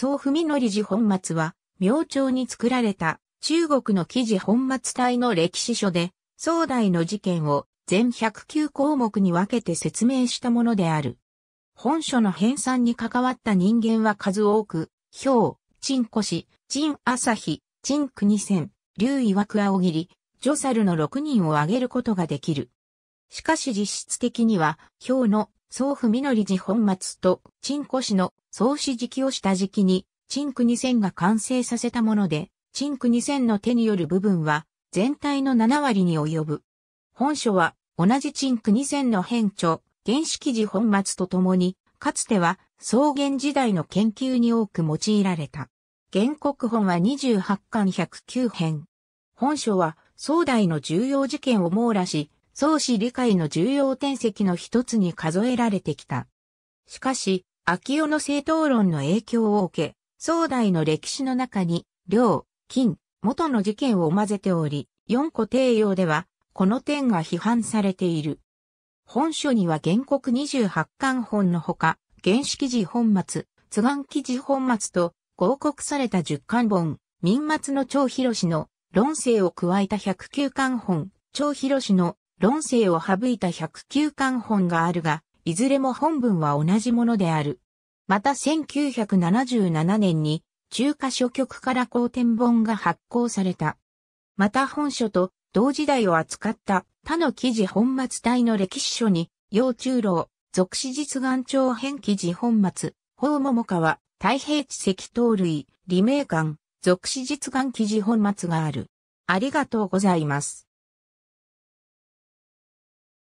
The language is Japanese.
総文則寺本末は、明朝に作られた中国の記事本末体の歴史書で、宋代の事件を全109項目に分けて説明したものである。本書の編纂に関わった人間は数多く、氷、陳古氏、陳朝日、陳国仙、劉曰く青り、ジョサルの6人を挙げることができる。しかし実質的には、氷の総府みのり寺本末と、陳古市の総時期をした時期に、陳区2000が完成させたもので、陳区2000の手による部分は、全体の7割に及ぶ。本書は、同じ陳区2000の編著、原式寺本末とともに、かつては、草原時代の研究に多く用いられた。原告本は28巻109編。本書は、壮代の重要事件を網羅し、創始理解の重要点籍の一つに数えられてきた。しかし、秋代の正当論の影響を受け、宋代の歴史の中に、両、金、元の事件を混ぜており、四個帝陽では、この点が批判されている。本書には原告28巻本のほか、原始記事本末、津岸記事本末と、合告された10巻本、民末の長広氏の論声を加えた109巻本、長広氏の論性を省いた109巻本があるが、いずれも本文は同じものである。また1977年に中華書局から公典本が発行された。また本書と同時代を扱った他の記事本末体の歴史書に、要中老、俗史実眼長編記事本末、法桃川、太平地石刀類、李明館、俗史実眼記事本末がある。ありがとうございます。